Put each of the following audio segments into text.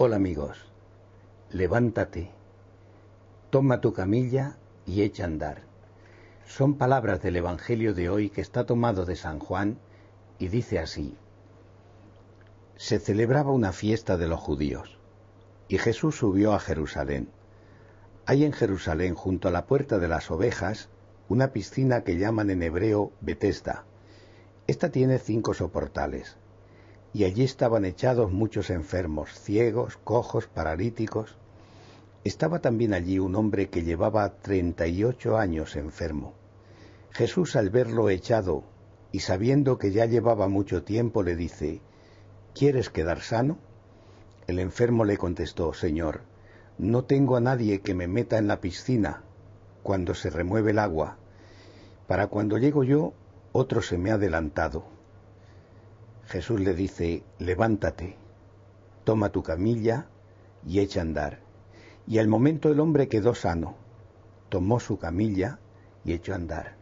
Hola amigos, levántate, toma tu camilla y echa a andar. Son palabras del Evangelio de hoy que está tomado de San Juan y dice así. Se celebraba una fiesta de los judíos y Jesús subió a Jerusalén. Hay en Jerusalén, junto a la puerta de las ovejas, una piscina que llaman en hebreo Betesda. Esta tiene cinco soportales y allí estaban echados muchos enfermos, ciegos, cojos, paralíticos. Estaba también allí un hombre que llevaba treinta y ocho años enfermo. Jesús al verlo echado y sabiendo que ya llevaba mucho tiempo le dice, ¿Quieres quedar sano? El enfermo le contestó, Señor, no tengo a nadie que me meta en la piscina cuando se remueve el agua. Para cuando llego yo, otro se me ha adelantado. Jesús le dice, levántate, toma tu camilla y echa a andar. Y al momento el hombre quedó sano, tomó su camilla y echó a andar.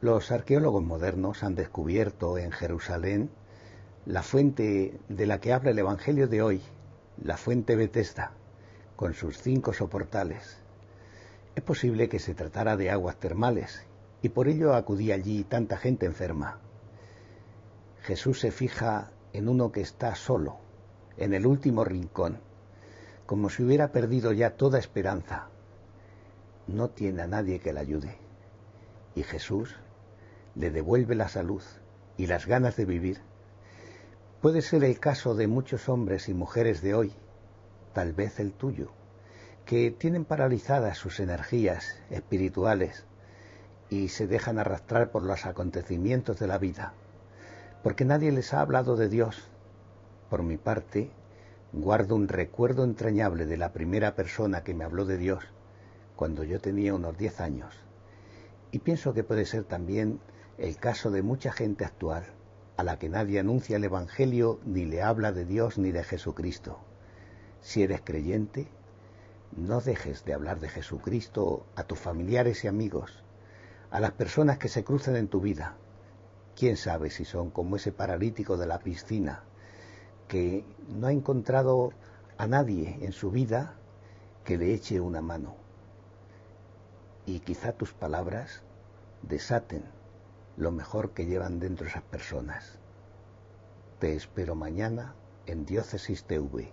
Los arqueólogos modernos han descubierto en Jerusalén la fuente de la que habla el Evangelio de hoy, la fuente Bethesda, con sus cinco soportales. Es posible que se tratara de aguas termales, y por ello acudía allí tanta gente enferma. Jesús se fija en uno que está solo, en el último rincón, como si hubiera perdido ya toda esperanza. No tiene a nadie que le ayude. Y Jesús le devuelve la salud y las ganas de vivir. Puede ser el caso de muchos hombres y mujeres de hoy, tal vez el tuyo, que tienen paralizadas sus energías espirituales y se dejan arrastrar por los acontecimientos de la vida porque nadie les ha hablado de Dios. Por mi parte, guardo un recuerdo entrañable de la primera persona que me habló de Dios cuando yo tenía unos diez años. Y pienso que puede ser también el caso de mucha gente actual a la que nadie anuncia el Evangelio ni le habla de Dios ni de Jesucristo. Si eres creyente, no dejes de hablar de Jesucristo a tus familiares y amigos, a las personas que se crucen en tu vida, quién sabe si son como ese paralítico de la piscina, que no ha encontrado a nadie en su vida que le eche una mano. Y quizá tus palabras desaten lo mejor que llevan dentro esas personas. Te espero mañana en Diócesis TV.